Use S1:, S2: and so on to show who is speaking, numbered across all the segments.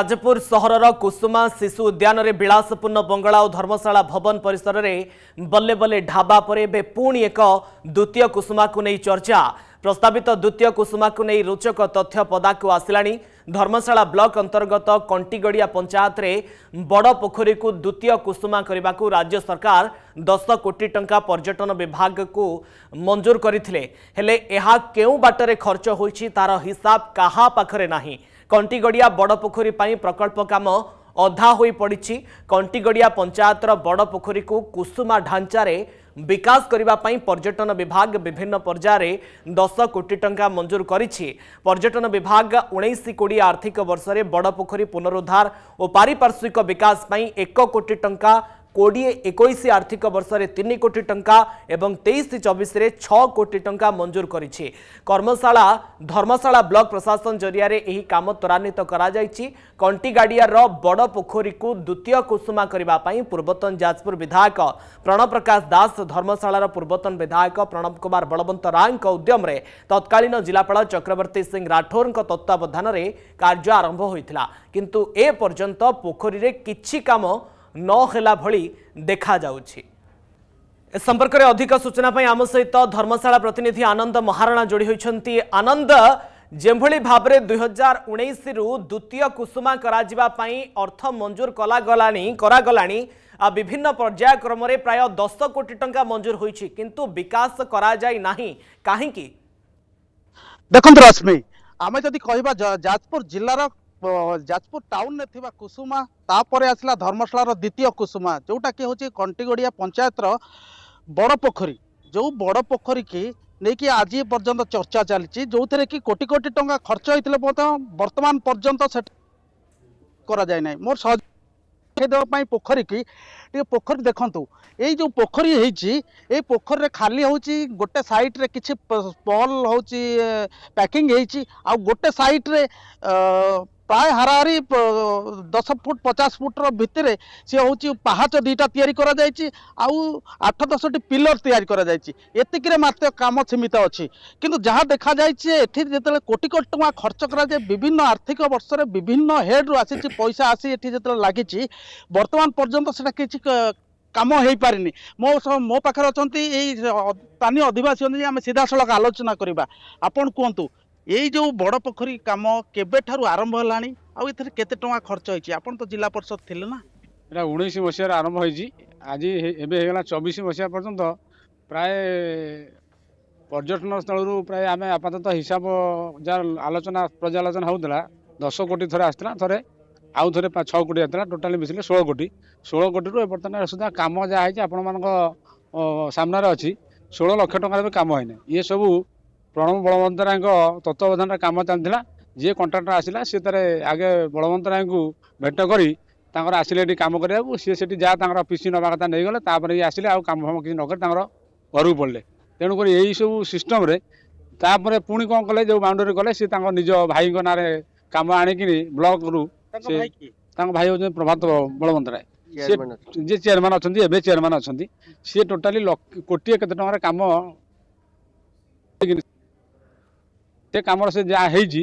S1: ଯାଜପୁର ସହରର କୁସୁମା ଶିଶୁ ଉଦ୍ୟାନରେ ବିଳାସପୂର୍ଣ୍ଣ ବଙ୍ଗଳା ଓ ଧର୍ମଶାଳା ଭବନ ପରିସରରେ ବଲ୍ଲେ ବଲ୍ଲେ ଢାବା ପରେ ଏବେ ପୁଣି ଏକ ଦ୍ୱିତୀୟ କୁସୁମାକୁ ନେଇ ଚର୍ଚ୍ଚା ପ୍ରସ୍ତାବିତ ଦ୍ୱିତୀୟ କୁସୁମାକୁ ନେଇ ରୋଚକ ତଥ୍ୟ ପଦାକୁ ଆସିଲାଣି ଧର୍ମଶାଳା ବ୍ଲକ ଅନ୍ତର୍ଗତ କଣ୍ଟିଗଡ଼ିଆ ପଞ୍ଚାୟତରେ ବଡ଼ ପୋଖରୀକୁ ଦ୍ୱିତୀୟ କୁସୁମା କରିବାକୁ ରାଜ୍ୟ ସରକାର ଦଶ କୋଟି ଟଙ୍କା ପର୍ଯ୍ୟଟନ ବିଭାଗକୁ ମଞ୍ଜୁର କରିଥିଲେ ହେଲେ ଏହା କେଉଁ ବାଟରେ ଖର୍ଚ୍ଚ ହୋଇଛି ତାର ହିସାବ କାହା ପାଖରେ ନାହିଁ କଣ୍ଟିଗଡ଼ିଆ ବଡ଼ ପୋଖରୀ ପାଇଁ ପ୍ରକଳ୍ପ କାମ ଅଧା ହୋଇପଡ଼ିଛି କଣ୍ଟିଗଡ଼ିଆ ପଞ୍ଚାୟତର ବଡ଼ ପୋଖରୀକୁ କୁସୁମା ଢାଞ୍ଚାରେ ବିକାଶ କରିବା ପାଇଁ ପର୍ଯ୍ୟଟନ ବିଭାଗ ବିଭିନ୍ନ ପର୍ଯ୍ୟାୟରେ ଦଶ କୋଟି ଟଙ୍କା ମଞ୍ଜୁର କରିଛି ପର୍ଯ୍ୟଟନ ବିଭାଗ ଉଣେଇଶ କୋଡ଼ିଏ ଆର୍ଥିକ ବର୍ଷରେ ବଡ଼ ପୋଖରୀ ପୁନରୁଦ୍ଧାର ଓ ପାରିପାର୍ଶ୍ୱିକ ବିକାଶ ପାଇଁ ଏକ କୋଟି ଟଙ୍କା কোড়িয়ে একুশ আর্থিক বর্ষে তিন কোটি টঙ্কা এবং তেইশ চবিশে ছ কোটি টঙ্কা মঞ্জুর করেছে কর্মশালা ধর্মশালা ব্লক প্রশাসন জরিয়ারে এই কাম ত্বরান্বিত করা যাইছি কণ্টিগাড়িয়ার বড় পোখরীকে দ্বিতীয় কুসুমা করা পূর্বতন যাজপুর বিধায়ক প্রণব প্রকাশ দাস ধর্মশালার পূর্বতন বিধায়ক প্রণব কুমার বলবন্ত রায়ঙ্ উদ্যমে তৎকালীন জেলাপাল চক্রবর্তী সিং রাঠোর তত্ত্বাবধানে কার্য আরম্ভ হয়েছিল কিন্তু এ পর্যন্ত পোখরীরে কিছু কাম ନହେଲା ଭଳି ଦେଖାଯାଉଛି ଏ ସମ୍ପର୍କରେ ଅଧିକ ସୂଚନା ପାଇଁ ଆମ ସହିତ ଧର୍ମଶାଳା ପ୍ରତିନିଧି ଆନନ୍ଦ ମହାରଣା ଯୋଡ଼ି ହୋଇଛନ୍ତି ଆନନ୍ଦ যেভাবে ভাবে দুই হাজার উনিশরু দ্বিতীয় কুসুমা করা অর্থ মঞ্জুর কলাগলানি করাগলানি বিভিন্ন পর্যায়ক্রমে প্রায় দশ কোটি টঙ্কা মঞ্জুর হয়েছে কিন্তু বিকাশ করা যাই না কাহিকি দেখুন রশ্মি আমি যদি কহবা যাজপুর জেলার ଯାଜପୁର
S2: ଟାଉନରେ ଥିବା କୁସୁମା ତାପରେ ଆସିଲା ଧର୍ମଶାଳାର ଦ୍ୱିତୀୟ କୁସୁମା ଯେଉଁଟାକି ହେଉଛି କଣ୍ଟିଗଡ଼ିଆ ପଞ୍ଚାୟତର ବଡ଼ ପୋଖରୀ ଯେଉଁ ବଡ଼ ପୋଖରୀକି ନେଇକି ଆଜି ପର୍ଯ୍ୟନ୍ତ ଚର୍ଚ୍ଚା ଚାଲିଛି ଯେଉଁଥିରେ କି କୋଟି କୋଟି ଟଙ୍କା ଖର୍ଚ୍ଚ ହେଇଥିଲେ ମଧ୍ୟ ବର୍ତ୍ତମାନ ପର୍ଯ୍ୟନ୍ତ ସେଠି କରାଯାଇ ନାହିଁ ମୋର ସହଜ দেওয়া পাই পোখরী কি টিকে পোখরী দেখন্তু এই যে পোখরী হয়েছি এই পোখরীরে খালি হচ্ছে গোটে সাইড্রে কিছু পল হচ্ছে প্যাকিং হয়েছি আ গোটে সাইড্রে প্রায় হারাহারি দশ ফুট পচাশ ফুটর ভিতরে সে হচ্ছে পাহাচ দুইটা তৈরি করা যাইছি আঠ দশটি পিলর তৈরি করা যাইছি এতিকিরে মাত্র কাম সীমিত অছি যা দেখা যাইছে এটি যেত কোটি কোটি টাকা খরচ করা যায় বিভিন্ন আর্থিক বর্ষের বিভিন্ন হেড্রু আসিছি পয়সা আসি এটি যেত লাগিছি বর্তমান পর্যন্ত সেটা কিছু কাম হয়ে হয়েপারিনি মো মো পাখে অনেক এই স্থানীয় অধিবাসী আমি সিধাসলখ আলোচনা করা আপনার কুহতু ଏଇ ଯେଉଁ ବଡ଼ ପୋଖରୀ କାମ କେବେଠାରୁ ଆରମ୍ଭ ହେଲାଣି ଆଉ ଏଥିରେ କେତେ ଟଙ୍କା ଖର୍ଚ୍ଚ ହେଇଛି ଆପଣ ତ ଜିଲ୍ଲା ପରିଷଦ ଥିଲେ ନା ଏଇଟା ଉଣେଇଶ ମସିହାରେ ଆରମ୍ଭ ହେଇଛି ଆଜି ଏବେ
S3: ହେଇଗଲା ଚବିଶ ମସିହା ପର୍ଯ୍ୟନ୍ତ ପ୍ରାୟ ପର୍ଯ୍ୟଟନସ୍ଥଳରୁ ପ୍ରାୟ ଆମେ ଆପାତତଃ ହିସାବ ଯାହା ଆଲୋଚନା ପର୍ଯ୍ୟାଲୋଚନା ହେଉଥିଲା ଦଶ କୋଟି ଥରେ ଆସିଥିଲା ଥରେ ଆଉ ଥରେ ଛଅ କୋଟି ଆସିଥିଲା ଟୋଟାଲି ମିଶିଲେ ଷୋହଳ କୋଟି ଷୋହଳ କୋଟିରୁ ଏ ବର୍ତ୍ତମାନ ସୁଦ୍ଧା କାମ ଯାହା ହେଇଛି ଆପଣମାନଙ୍କ ସାମ୍ନାରେ ଅଛି ଷୋହଳ ଲକ୍ଷ ଟଙ୍କାର ବି କାମ ହେଇନି ଇଏ ସବୁ ପ୍ରଣବ ବଳବନ୍ତ ରାୟଙ୍କ ତତ୍ତ୍ୱାବଧାନରେ କାମ ଚାଲିଥିଲା ଯିଏ କଣ୍ଟ୍ରାକ୍ଟର ଆସିଲା ସିଏ ତାର ଆଗେ ବଳବନ୍ତ ରାୟଙ୍କୁ ଭେଟ କରି ତାଙ୍କର ଆସିଲେ ଏଠି କାମ କରିବାକୁ ସିଏ ସେଠି ଯାହା ତାଙ୍କର ପିସି ନେବା କଥା ନେଇଗଲେ ତାପରେ ଇଏ ଆସିଲେ ଆଉ କାମ ଫାମ କିଛି ନକରି ତାଙ୍କର ଘରକୁ ପଡ଼ିଲେ ତେଣୁକରି ଏହିସବୁ ସିଷ୍ଟମରେ ତାପରେ ପୁଣି କ'ଣ କଲେ ଯେଉଁ ବାଉଣ୍ଡରୀ କଲେ ସିଏ ତାଙ୍କ ନିଜ ଭାଇଙ୍କ ନାଁରେ କାମ ଆଣିକିରି ବ୍ଲକରୁ ସେ ତାଙ୍କ ଭାଇ ହେଉଛନ୍ତି ପ୍ରଭାତ ବଳବନ୍ତ ରାୟ ସିଏ ଯିଏ ଚେୟାରମ୍ୟାନ୍ ଅଛନ୍ତି ଏବେ ଚେୟାରମ୍ୟାନ୍ ଅଛନ୍ତି ସିଏ ଟୋଟାଲି କୋଟିଏ କେତେ ଟଙ୍କାରେ କାମ ସେ କାମର ସେ ଯାହା ହେଇଛି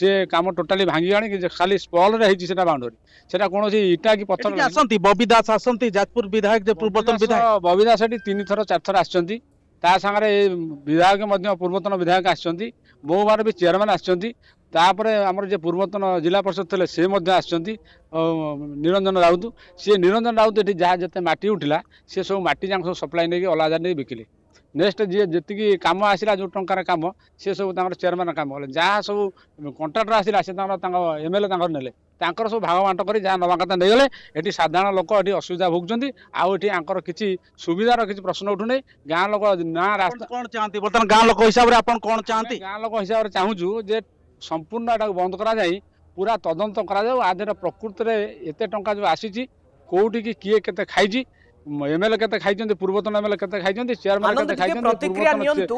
S3: ସେ କାମ ଟୋଟାଲି ଭାଙ୍ଗିଗଲାଣି ଖାଲି ସ୍ପଲରେ ହେଇଛି ସେଟା ବାଉଣ୍ଡରୀ ସେଟା କୌଣସି ଇଟା କି ପଥର ଆସନ୍ତି ବବି ଦାସ ଆସନ୍ତି ଯାଜପୁର ବିଧାୟକ ପୂର୍ବତନ ବିଧାୟକ ବବି ଦାସ ଏଠି ତିନିଥର ଚାରିଥର ଆସିଛନ୍ତି ତା ସାଙ୍ଗରେ ଏ ବିଧାୟକ ମଧ୍ୟ ପୂର୍ବତନ ବିଧାୟକ ଆସିଛନ୍ତି ବହୁମାନ ବି ଚେୟାରମ୍ୟାନ୍ ଆସିଛନ୍ତି ତାପରେ ଆମର ଯେ ପୂର୍ବତନ ଜିଲ୍ଲା ପରିଷଦ ଥିଲେ ସେ ମଧ୍ୟ ଆସିଛନ୍ତି ନିରଞ୍ଜନ ରାଉତ ସିଏ ନିରଞ୍ଜନ ରାଉତ ଏଠି ଯାହା ଯେତେ ମାଟି ଉଠିଲା ସିଏ ସବୁ ମାଟି ଯାକ ସବୁ ସପ୍ଲାଇ ନେଇକି ଅଲାଦା ନେଇକି ବିକିଲେ ନେକ୍ସଟ ଯିଏ ଯେତିକି କାମ ଆସିଲା ଯେଉଁ ଟଙ୍କାର କାମ ସେ ସବୁ ତାଙ୍କର ଚେୟାରମ୍ୟାନ୍ କାମ କଲେ ଯାହା ସବୁ କଣ୍ଟ୍ରାକ୍ଟର ଆସିଲା ସେ ତାଙ୍କର ତାଙ୍କ ଏମ୍ ଏଲ୍ ଏ ତାଙ୍କର ନେଲେ ତାଙ୍କର ସବୁ ଭାଗ ବାଣ୍ଟ କରି ଯାହା ନବା କଥା ନେଇଗଲେ ଏଠି ସାଧାରଣ ଲୋକ ଏଠି ଅସୁବିଧା ଭୋଗୁଛନ୍ତି ଆଉ ଏଠି ଆଙ୍କର କିଛି ସୁବିଧାର କିଛି ପ୍ରଶ୍ନ ଉଠୁନି ଗାଁ ଲୋକ ନା ରାସ୍ତା କ'ଣ ଚାହାନ୍ତି ବର୍ତ୍ତମାନ ଗାଁ ଲୋକ ହିସାବରେ ଆପଣ କ'ଣ ଚାହାନ୍ତି ଗାଁ ଲୋକ ହିସାବରେ ଚାହୁଁଛୁ ଯେ ସମ୍ପୂର୍ଣ୍ଣ ଏଇଟାକୁ ବନ୍ଦ କରାଯାଇ ପୁରା ତଦନ୍ତ କରାଯାଉ ଆଦିର ପ୍ରକୃତରେ ଏତେ ଟଙ୍କା ଯେଉଁ ଆସିଛି କେଉଁଠିକି କିଏ କେତେ ଖାଇଛି ଏମଏଲଏ କେତେ ଖାଇଛନ୍ତି ପୂର୍ବତନ ଏମଏଲଏ କେତେ ଖାଇଛନ୍ତି ଚେୟାରମ୍ୟାନ କେତେ ଖାଇଛନ୍ତି ପ୍ରତିକ୍ରିୟା ନିଅନ୍ତୁ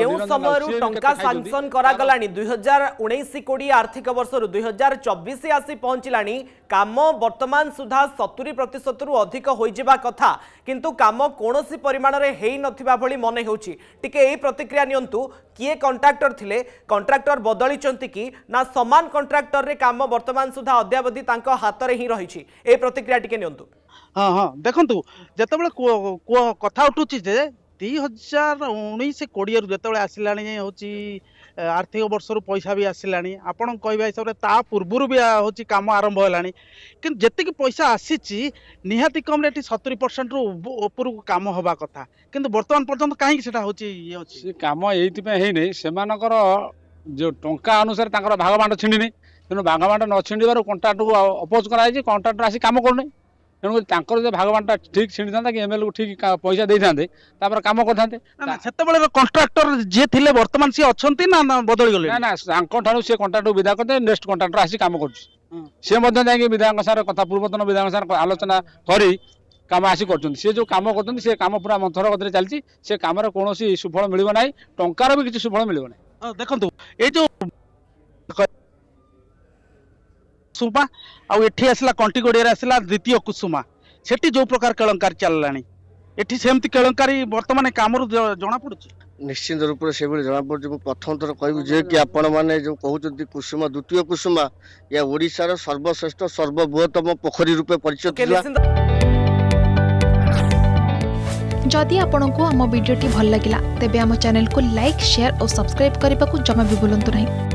S3: ଯେଉଁ ସମୟରୁ ଟଙ୍କା ସାଂସନ
S1: କରାଗଲାଣି ଦୁଇ ହଜାର ଉଣେଇଶ କୋଡ଼ିଏ ଆର୍ଥିକ ବର୍ଷରୁ ଦୁଇ ହଜାର ଚବିଶ ଆସି ପହଞ୍ଚିଲାଣି କାମ ବର୍ତ୍ତମାନ ସୁଦ୍ଧା ସତୁରି ପ୍ରତିଶତରୁ ଅଧିକ ହୋଇଯିବା କଥା କିନ୍ତୁ କାମ କୌଣସି ପରିମାଣରେ ହେଇନଥିବା ଭଳି ମନେ ହେଉଛି ଟିକେ ଏଇ ପ୍ରତିକ୍ରିୟା ନିଅନ୍ତୁ କିଏ କଣ୍ଟ୍ରାକ୍ଟର ଥିଲେ କଣ୍ଟ୍ରାକ୍ଟର ବଦଳିଛନ୍ତି କି ନା ସମାନ କଣ୍ଟ୍ରାକ୍ଟରରେ କାମ ବର୍ତ୍ତମାନ ସୁଦ୍ଧା ଅଦ୍ୟାବଧି ତାଙ୍କ ହାତରେ ହିଁ ରହିଛି ଏ ପ୍ରତିକ୍ରିୟା ଟିକେ ନିଅନ୍ତୁ
S2: ହଁ ହଁ ଦେଖନ୍ତୁ ଯେତେବେଳେ କଥା ଉଠୁଛି ଯେ ଦୁଇ ହଜାର ଉଣେଇଶ କୋଡ଼ିଏରୁ ଯେତେବେଳେ ଆସିଲାଣି ହେଉଛି ଆର୍ଥିକ ବର୍ଷରୁ ପଇସା ବି ଆସିଲାଣି ଆପଣଙ୍କ କହିବା ହିସାବରେ ତା ପୂର୍ବରୁ ବି ହେଉଛି କାମ ଆରମ୍ଭ ହେଲାଣି କିନ୍ତୁ ଯେତିକି ପଇସା ଆସିଛି ନିହାତି କମ୍ରେ ଏଠି ସତୁରୀ ପରସେଣ୍ଟରୁ ଉପରକୁ କାମ ହେବା କଥା କିନ୍ତୁ ବର୍ତ୍ତମାନ ପର୍ଯ୍ୟନ୍ତ କାହିଁକି ସେଇଟା ହେଉଛି ଇଏ ଅଛି ସେ କାମ ଏଇଥିପାଇଁ
S3: ହେଇନି ସେମାନଙ୍କର ଯେଉଁ ଟଙ୍କା ଅନୁସାରେ ତାଙ୍କର ଭାଗବାଣ୍ଟ ଛିଣ୍ଡିନି ତେଣୁ ଭାଗ ମାଣ୍ଡ ନ ଛିଣ୍ଡିବାରୁ କଣ୍ଟ୍ରାକ୍ଟକୁ ଅପୋଜ କରାଯାଇଛି କଣ୍ଟ୍ରାକ୍ଟର ଆସି କାମ କରୁନି ତେଣୁ ତାଙ୍କର ଯଦି ଭାଗବାନଟା ଠିକ୍ ଛିଣିଥାନ୍ତା କି ଏମ୍ଏଲ୍ଏକୁ ଠିକ୍ ପଇସା ଦେଇଥାନ୍ତେ ତାପରେ କାମ କରିଥାନ୍ତେ ସେତେବେଳେ କଣ୍ଟ୍ରାକ୍ଟର ଯିଏ ଥିଲେ ବର୍ତ୍ତମାନ ସିଏ ଅଛନ୍ତି ନା ବଦଳି ଗଲେ ନା ନା ତାଙ୍କଠାରୁ ସେ କଣ୍ଟ୍ରାକ୍ଟରକୁ ବିଦା କରିଦେବେ ନେକ୍ସଟ କଣ୍ଟ୍ରାକ୍ଟର ଆସି କାମ କରୁଛି ସେ ମଧ୍ୟ ଯାଇକି ବିଧାୟକ ସାର କଥା ପୂର୍ବତନ ବିଧାୟକ ସାର ଆଲୋଚନା କରି କାମ ଆସି କରୁଛନ୍ତି ସିଏ ଯେଉଁ କାମ କରୁଛନ୍ତି ସେ କାମ ପୁରା ମନ୍ଥର ଗତିରେ ଚାଲିଛି ସେ କାମରେ କୌଣସି ସୁଫଳ ମିଳିବ ନାହିଁ ଟଙ୍କାର ବି
S2: କିଛି ସୁଫଳ ମିଳିବ ନାହିଁ ଦେଖନ୍ତୁ ଏଇ ଯେଉଁ କୁସୁମା ଆଉ ଏଠି ଆସିଲା କଣ୍ଟିଗଡ଼ିଆରେ ଆସିଲା ଦ୍ୱିତୀୟ କୁସୁମା ସେଠି ଯେଉଁ ପ୍ରକାର କେଳଙ୍କାରୀ ଚାଲିଲାଣି ଏଠି ସେମିତି କେଳଙ୍କାରୀ ବର୍ତ୍ତମାନ କାମରୁ ଜଣାପଡ଼ୁଛି
S3: ନିଶ୍ଚିନ୍ତ ରୂପରେ ସେଭଳି ଜଣାପଡ଼ୁଛି ମୁଁ ପ୍ରଥମ ଥର କହିବି ଯିଏକି ଆପଣମାନେ ଯେଉଁ କହୁଛନ୍ତି କୁସୁମା ଦ୍ୱିତୀୟ କୁସୁମା ଏହା ଓଡ଼ିଶାର ସର୍ବଶ୍ରେଷ୍ଠ ସର୍ବବୃହତ୍ତମ ପୋଖରୀ ରୂପେ ପରିଚିତ ଥିଲା
S2: ଯଦି ଆପଣଙ୍କୁ ଆମ ଭିଡ଼ିଓଟି ଭଲ ଲାଗିଲା ତେବେ ଆମ ଚ୍ୟାନେଲକୁ ଲାଇକ୍ ସେୟାର ଓ ସବସ୍କ୍ରାଇବ୍ କରିବାକୁ ଜମା ବି ଭୁଲନ୍ତୁ ନାହିଁ